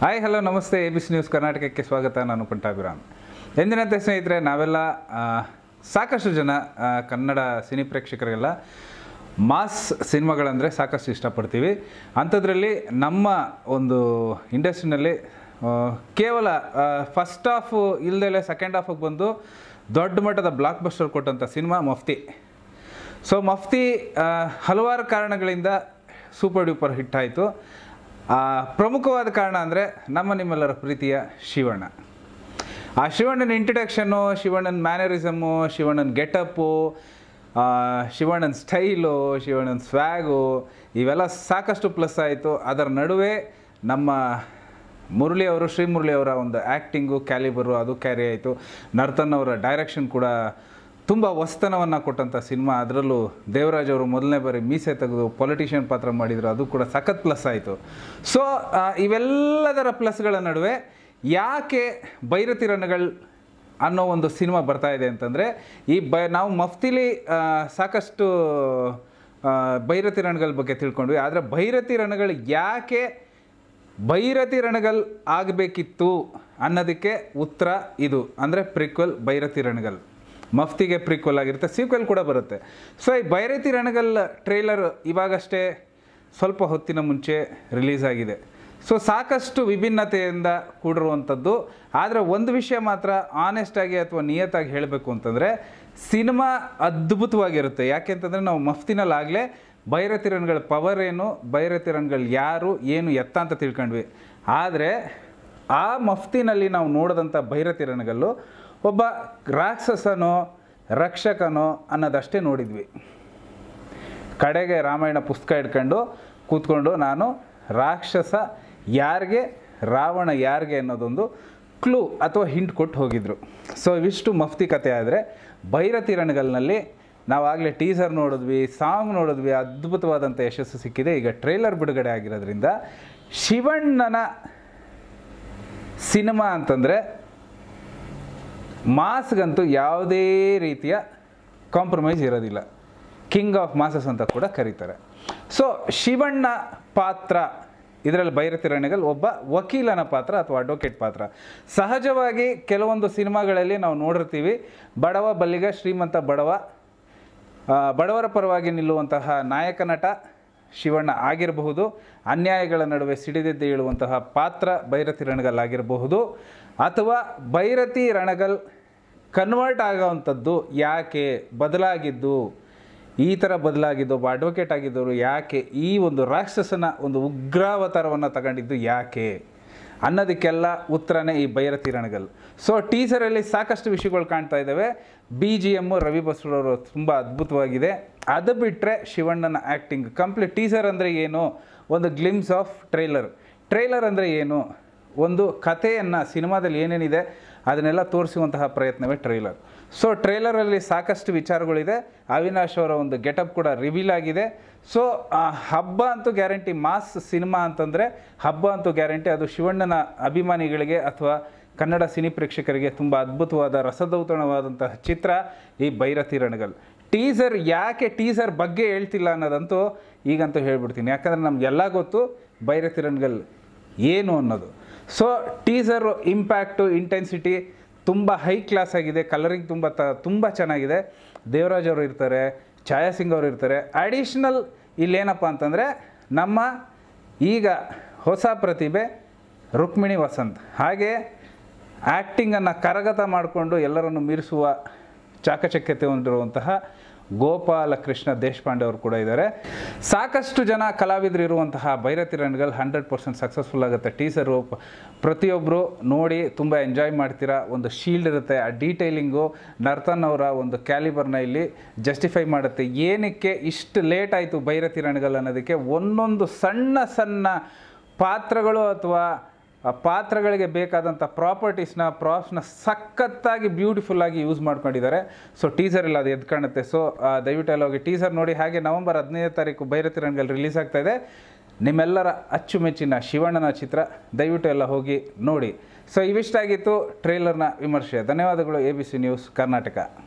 hi hello ನಮಸ್ತೆ A B C news ಕರ್ನಾಟಕಕ್ಕೆ ಸ್ವಾಗತ ನಾನು ಪಂಟಾಭಿರಾಮ್ ಎಂದಿನಂತೆ ಸ್ನೇಹಿತರೆ ನಾವೆಲ್ಲ ಸಾಕಷ್ಟು ಜನ ಕನ್ನಡ ಸಿನಿ ಪ್ರೇಕ್ಷಕರೆಲ್ಲ ಮಾಸ್ ಸಿನಿಮಾಗಳಂದರೆ ಸಾಕಷ್ಟು ಇಷ್ಟಪಡ್ತೀವಿ ಅಂಥದ್ರಲ್ಲಿ ನಮ್ಮ ಒಂದು ಇಂಡಸ್ಟ್ರಿನಲ್ಲಿ ಕೇವಲ ಫಸ್ಟ್ ಹಾಫು ಇಲ್ಲದೆ ಸೆಕೆಂಡ್ ಹಾಫಿಗೆ ಬಂದು ದೊಡ್ಡ ಮಟ್ಟದ ಬ್ಲಾಕ್ ಬಸ್ಟರ್ ಕೊಟ್ಟಂಥ ಸಿನಿಮಾ ಮಫ್ತಿ ಸೊ ಮಫ್ತಿ ಹಲವಾರು ಕಾರಣಗಳಿಂದ ಸೂಪರ್ ಡ್ಯೂಪರ್ ಹಿಟ್ ಆಯಿತು ಪ್ರಮುಖವಾದ ಕಾರಣ ಅಂದರೆ ನಮ್ಮ ನಿಮ್ಮೆಲ್ಲರ ಪ್ರೀತಿಯ ಶಿವಣ್ಣ ಆ ಶಿವಣ್ಣನ ಇಂಟ್ರಡಕ್ಷನ್ನು ಶಿವಣ್ಣನ ಮ್ಯಾನರಿಸಮು ಶಿವಣ್ಣನ ಗೆಟಪ್ಪು ಶಿವಣ್ಣನ ಸ್ಟೈಲು ಶಿವಣ್ಣನ ಸ್ವ್ಯಾಗು ಇವೆಲ್ಲ ಸಾಕಷ್ಟು ಪ್ಲಸ್ ಆಯಿತು ಅದರ ನಡುವೆ ನಮ್ಮ ಮುರಳಿ ಅವರು ಶ್ರೀ ಮುರಳಿ ಅವರ ಒಂದು ಆ್ಯಕ್ಟಿಂಗು ಕ್ಯಾಲಿಬರು ಅದು ಕ್ಯಾರಿ ಆಯಿತು ನರ್ತನ್ ಅವರ ಡೈರೆಕ್ಷನ್ ಕೂಡ ತುಂಬ ಹೊಸತನವನ್ನು ಕೊಟ್ಟಂಥ ಸಿನಿಮಾ ಅದರಲ್ಲೂ ದೇವರಾಜ್ ಅವರು ಮೊದಲನೇ ಬಾರಿ ಮೀಸೆ ತೆಗೆದು ಪೊಲಿಟಿಷಿಯನ್ ಪಾತ್ರ ಮಾಡಿದರು ಅದು ಕೂಡ ಸಖತ್ ಪ್ಲಸ್ ಆಯಿತು ಸೊ ಇವೆಲ್ಲದರ ಪ್ಲಸ್ಗಳ ನಡುವೆ ಯಾಕೆ ಭೈರತಿ ರಣಗಳು ಅನ್ನೋ ಒಂದು ಸಿನಿಮಾ ಬರ್ತಾ ಇದೆ ಅಂತಂದರೆ ಈ ಬ ನಾವು ಮಫ್ತಿಲಿ ಸಾಕಷ್ಟು ಭೈರತಿ ರಣಗಳ ಬಗ್ಗೆ ತಿಳ್ಕೊಂಡ್ವಿ ಆದರೆ ಭೈರತಿ ರಣಗಳು ಯಾಕೆ ಭೈರತಿ ರಣಗಲ್ ಆಗಬೇಕಿತ್ತು ಅನ್ನೋದಕ್ಕೆ ಉತ್ತರ ಇದು ಅಂದರೆ ಪ್ರಿಕ್ವಲ್ ಭೈರತಿ ರಣಗಲ್ ಮಫ್ತಿಗೆ ಪ್ರೀಕ್ವಲ್ ಆಗಿರುತ್ತೆ ಸೀಕ್ವೆಲ್ ಕೂಡ ಬರುತ್ತೆ ಸೊ ಈ ಬೈರತಿ ರಣಗಲ್ ಟ್ರೇಲರ್ ಇವಾಗಷ್ಟೇ ಸ್ವಲ್ಪ ಹೊತ್ತಿನ ಮುಂಚೆ ರಿಲೀಸ್ ಆಗಿದೆ ಸೊ ಸಾಕಷ್ಟು ವಿಭಿನ್ನತೆಯಿಂದ ಕೂಡಿರುವಂಥದ್ದು ಆದರೆ ಒಂದು ವಿಷಯ ಮಾತ್ರ ಆನೆಸ್ಟಾಗಿ ಅಥವಾ ನಿಯತ್ತಾಗಿ ಹೇಳಬೇಕು ಅಂತಂದರೆ ಸಿನಿಮಾ ಅದ್ಭುತವಾಗಿರುತ್ತೆ ಯಾಕೆಂತಂದರೆ ನಾವು ಮಫ್ತಿನಲ್ಲಾಗಲೇ ರನ್ಗಳ ಪವರ್ ಏನು ರನ್ಗಳು ಯಾರು ಏನು ಎತ್ತ ಅಂತ ತಿಳ್ಕೊಂಡ್ವಿ ಆದರೆ ಆ ಮಫ್ತಿನಲ್ಲಿ ನಾವು ನೋಡಿದಂಥ ರನ್ಗಲ್ಲು ಒಬ್ಬ ರಾಕ್ಷಸನೋ ರಕ್ಷಕನೋ ಅನ್ನೋದಷ್ಟೇ ನೋಡಿದ್ವಿ ಕಡೆಗೆ ರಾಮಾಯಣ ಪುಸ್ತಕ ಇಟ್ಕೊಂಡು ಕೂತ್ಕೊಂಡು ನಾನು ರಾಕ್ಷಸ ಯಾರಿಗೆ ರಾವಣ ಯಾರಿಗೆ ಅನ್ನೋದೊಂದು ಕ್ಲೂ ಅಥವಾ ಹಿಂಟ್ ಕೊಟ್ಟು ಹೋಗಿದ್ರು ಸೊ ಇವಿಷ್ಟು ಮಫ್ತಿ ಕಥೆ ಆದರೆ ಭೈರತಿ ರಣಗಲ್ನಲ್ಲಿ ನಾವಾಗಲೇ ಟೀಸರ್ ನೋಡಿದ್ವಿ ಸಾಂಗ್ ನೋಡಿದ್ವಿ ಅದ್ಭುತವಾದಂಥ ಯಶಸ್ಸು ಸಿಕ್ಕಿದೆ ಈಗ ಟ್ರೇಲರ್ ಬಿಡುಗಡೆ ಆಗಿರೋದ್ರಿಂದ ಶಿವಣ್ಣನ ಸಿನಿಮಾ ಅಂತಂದರೆ ಮಾಸ್ಗಂತೂ ಯಾವುದೇ ರೀತಿಯ ಕಾಂಪ್ರಮೈಸ್ ಇರೋದಿಲ್ಲ ಕಿಂಗ್ ಆಫ್ ಮಾಸಸ್ ಅಂತ ಕೂಡ ಕರೀತಾರೆ ಸೊ ಶಿವಣ್ಣ ಪಾತ್ರ ಇದರಲ್ಲಿ ಭೈರತಿರಣ್ಯಗಲ್ ಒಬ್ಬ ವಕೀಲನ ಪಾತ್ರ ಅಥವಾ ಅಡ್ವೊಕೇಟ್ ಪಾತ್ರ ಸಹಜವಾಗಿ ಕೆಲವೊಂದು ಸಿನಿಮಾಗಳಲ್ಲಿ ನಾವು ನೋಡಿರ್ತೀವಿ ಬಡವ ಬಲ್ಲಿಗ ಶ್ರೀಮಂತ ಬಡವ ಬಡವರ ಪರವಾಗಿ ನಿಲ್ಲುವಂತಹ ನಾಯಕ ನಟ ಶಿವಣ್ಣ ಆಗಿರಬಹುದು ಅನ್ಯಾಯಗಳ ನಡುವೆ ಸಿಡಿದೆದ್ದು ಹೇಳುವಂತಹ ಪಾತ್ರ ಭೈರತಿ ರಣಗಲ್ ಆಗಿರಬಹುದು ಅಥವಾ ಭೈರತಿ ರಣಗಲ್ ಕನ್ವರ್ಟ್ ಆಗೋವಂಥದ್ದು ಯಾಕೆ ಬದಲಾಗಿದ್ದು ಈ ಥರ ಬದಲಾಗಿದ್ದು ಒಬ್ಬ ಅಡ್ವೊಕೇಟ್ ಆಗಿದ್ದವರು ಯಾಕೆ ಈ ಒಂದು ರಾಕ್ಷಸನ ಒಂದು ಉಗ್ರಾವತಾರವನ್ನು ತಗೊಂಡಿದ್ದು ಯಾಕೆ ಅನ್ನೋದಕ್ಕೆಲ್ಲ ಉತ್ತರನೇ ಈ ಭೈರತಿ ರಣಗಲ್ ಸೊ ಟೀಸರಲ್ಲಿ ಸಾಕಷ್ಟು ವಿಷಯಗಳು ಕಾಣ್ತಾ ಇದ್ದಾವೆ ಬಿ ಜಿ ಎಮ್ಮು ರವಿ ಬಸ್ರವರು ತುಂಬ ಅದ್ಭುತವಾಗಿದೆ ಅದು ಬಿಟ್ಟರೆ ಶಿವಣ್ಣನ ಆ್ಯಕ್ಟಿಂಗ್ ಕಂಪ್ಲೀಟ್ ಟೀಸರ್ ಅಂದರೆ ಏನು ಒಂದು ಗ್ಲಿಮ್ಸ್ ಆಫ್ ಟ್ರೈಲರ್ ಟ್ರೈಲರ್ ಅಂದರೆ ಏನು ಒಂದು ಕಥೆಯನ್ನು ಸಿನಿಮಾದಲ್ಲಿ ಏನೇನಿದೆ ಅದನ್ನೆಲ್ಲ ತೋರಿಸುವಂತಹ ಪ್ರಯತ್ನವೇ ಟ್ರೈಲರ್ ಸೊ ಟ್ರೈಲರಲ್ಲಿ ಸಾಕಷ್ಟು ವಿಚಾರಗಳಿದೆ ಅವಿನಾಶ್ ಅವರ ಒಂದು ಗೆಟಪ್ ಕೂಡ ರಿವೀಲ್ ಆಗಿದೆ ಸೊ ಹಬ್ಬ ಅಂತೂ ಗ್ಯಾರಂಟಿ ಮಾಸ್ ಸಿನಿಮಾ ಅಂತಂದರೆ ಹಬ್ಬ ಅಂತೂ ಗ್ಯಾರಂಟಿ ಅದು ಶಿವಣ್ಣನ ಅಭಿಮಾನಿಗಳಿಗೆ ಅಥವಾ ಕನ್ನಡ ಸಿನಿ ಪ್ರೇಕ್ಷಕರಿಗೆ ತುಂಬ ಅದ್ಭುತವಾದ ರಸದೌತಣವಾದಂತಹ ಚಿತ್ರ ಈ ಭೈರತಿರಣ್ಗಲ್ ರಣಗಲ್ ಟೀಸರ್ ಯಾಕೆ ಟೀಸರ್ ಬಗ್ಗೆ ಹೇಳ್ತಿಲ್ಲ ಅನ್ನೋದಂತೂ ಈಗಂತೂ ಹೇಳ್ಬಿಡ್ತೀನಿ ಯಾಕಂದರೆ ನಮಗೆಲ್ಲ ಗೊತ್ತು ಭೈರತಿ ರಣಗಲ್ ಏನು ಅನ್ನೋದು ಸೊ ಟೀಸರು ಇಂಪ್ಯಾಕ್ಟು ಇಂಟೆನ್ಸಿಟಿ ತುಂಬ ಹೈ ಕ್ಲಾಸ್ ಆಗಿದೆ ಕಲರಿಂಗ್ ತುಂಬ ತ ತುಂಬ ಚೆನ್ನಾಗಿದೆ ದೇವರಾಜ್ ಅವರು ಇರ್ತಾರೆ ಛಾಯಾ ಸಿಂಗ್ ಅವರು ಇರ್ತಾರೆ ಅಡಿಷ್ನಲ್ ಇಲ್ಲೇನಪ್ಪ ಅಂತಂದರೆ ನಮ್ಮ ಈಗ ಹೊಸ ಪ್ರತಿಭೆ ರುಕ್ಮಿಣಿ ವಸಂತ್ ಹಾಗೆ ಆ್ಯಕ್ಟಿಂಗನ್ನು ಕರಗತ ಮಾಡಿಕೊಂಡು ಎಲ್ಲರನ್ನು ಮೀರಿಸುವ ಚಾಕಚಕ್ಯತೆ ಹೊಂದಿರುವಂತಹ ಗೋಪಾಲಕೃಷ್ಣ ದೇಶಪಾಂಡೆ ಅವರು ಕೂಡ ಇದ್ದಾರೆ ಸಾಕಷ್ಟು ಜನ ಕಲಾವಿದರು ಇರುವಂತಹ Bhairathi Ranagal hundred percent successful ಆಗುತ್ತೆ ಟೀಸರು ಪ್ರತಿಯೊಬ್ಬರು ನೋಡಿ ತುಂಬ ಎಂಜಾಯ್ ಮಾಡ್ತೀರಾ ಒಂದು ಶೀಲ್ಡ್ ಇರುತ್ತೆ ಆ ಡೀಟೇಲಿಂಗು ನರ್ತನ್ ಅವರ ಒಂದು ಕ್ಯಾಲಿಬರ್ನ ಇಲ್ಲಿ ಜಸ್ಟಿಫೈ ಮಾಡುತ್ತೆ ಏನಕ್ಕೆ ಇಷ್ಟು ಲೇಟ್ ಆಯಿತು ಭೈರತಿ ರಣಗಲ್ ಅನ್ನೋದಕ್ಕೆ ಒಂದೊಂದು ಸಣ್ಣ ಸಣ್ಣ ಪಾತ್ರಗಳು ಅಥವಾ ಆ ಪಾತ್ರಗಳಿಗೆ ಬೇಕಾದಂಥ ಪ್ರಾಪರ್ಟೀಸ್ನ ಪ್ರಾಪ್ಸ್ನ ಸಖತ್ತಾಗಿ ಬ್ಯೂಟಿಫುಲ್ಲಾಗಿ ಯೂಸ್ ಮಾಡ್ಕೊಂಡಿದ್ದಾರೆ ಸೊ ಟೀಸರ್ ಇಲ್ಲ ಅದು ಎದ್ದು ಕಾಣುತ್ತೆ ಸೊ ದಯವಿಟ್ಟು ಹೋಗಿ ಟೀಸರ್ ನೋಡಿ ಹಾಗೆ ನವೆಂಬರ್ ಹದಿನೈದು ತಾರೀಕು ಬೈರತಿ ರಂಗಲ್ಲಿ ರಿಲೀಸ್ ಆಗ್ತಾ ಇದೆ ನಿಮ್ಮೆಲ್ಲರ ಅಚ್ಚುಮೆಚ್ಚಿನ ಶಿವಣ್ಣನ ಚಿತ್ರ ದಯವಿಟ್ಟು ಎಲ್ಲ ಹೋಗಿ ನೋಡಿ ಸೊ ಇವಿಷ್ಟಾಗಿತ್ತು ಟ್ರೇಲರ್ನ ವಿಮರ್ಶೆ ಧನ್ಯವಾದಗಳು A B C news Karnataka